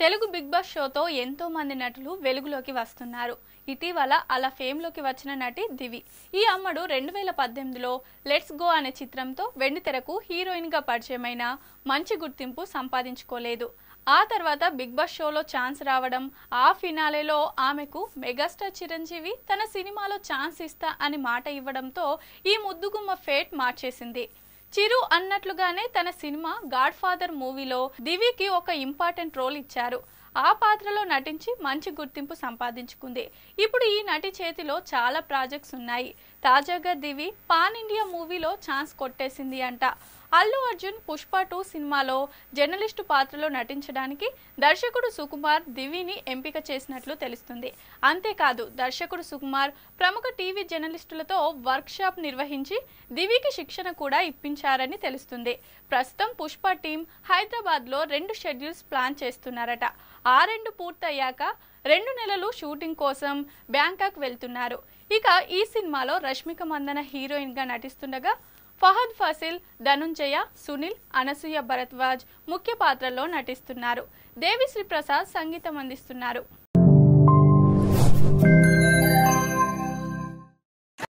Telugu big boss షోతో ఎంతో మంది నటులు వెలుగులోకి వస్తున్నారు ఇటీవల అలా ఫేమ్లోకి వచ్చిన నటి దివి ఈ అమ్మడు రెండు వేల పద్దెనిమిదిలో లెట్స్ గో అనే చిత్రంతో వెండితెరకు హీరోయిన్గా పరిచయమైన మంచి గుర్తింపు సంపాదించుకోలేదు ఆ తర్వాత బిగ్ బాస్ షోలో ఛాన్స్ రావడం ఆ ఫినాలేలో ఆమెకు మెగాస్టార్ చిరంజీవి తన సినిమాలో ఛాన్స్ ఇస్తా అని మాట ఇవ్వడంతో ఈ ముద్దుగుమ్మ ఫేట్ మార్చేసింది చిరు అన్నట్లుగానే తన సినిమా గాడ్ ఫాదర్ మూవీలో దివికి ఒక ఇంపార్టెంట్ రోల్ ఇచ్చారు ఆ పాత్రలో నటించి మంచి గుర్తింపు సంపాదించుకుంది ఇప్పుడు ఈ నటి చేతిలో చాలా ప్రాజెక్ట్స్ ఉన్నాయి తాజాగా దివి పాన్ ఇండియా మూవీలో ఛాన్స్ కొట్టేసింది అంట అల్లు అర్జున్ పుష్ప టూ సినిమాలో జర్నలిస్టు పాత్రలో నటించడానికి దర్శకుడు సుకుమార్ దివిని ఎంపిక చేసినట్లు తెలుస్తుంది అంతేకాదు దర్శకుడు సుకుమార్ ప్రముఖ టీవీ జర్నలిస్టులతో వర్క్షాప్ నిర్వహించి దివికి శిక్షణ కూడా ఇప్పించారని తెలుస్తుంది ప్రస్తుతం పుష్ప టీం హైదరాబాద్లో రెండు షెడ్యూల్స్ ప్లాన్ చేస్తున్నారట ఆ రెండు పూర్తయ్యాక రెండు నెలలు షూటింగ్ కోసం బ్యాంకాక్ వెళ్తున్నారు ఇక ఈ సినిమాలో రష్మిక మందన హీరోయిన్గా నటిస్తుండగా ఫహద్ ఫసిల్ ధనుంజయ సునీల్ అనసూయ భరద్వాజ్ ముఖ్య పాత్రల్లో నటిస్తున్నారు దేవిశ్రీ ప్రసాద్ సంగీతం అందిస్తున్నారు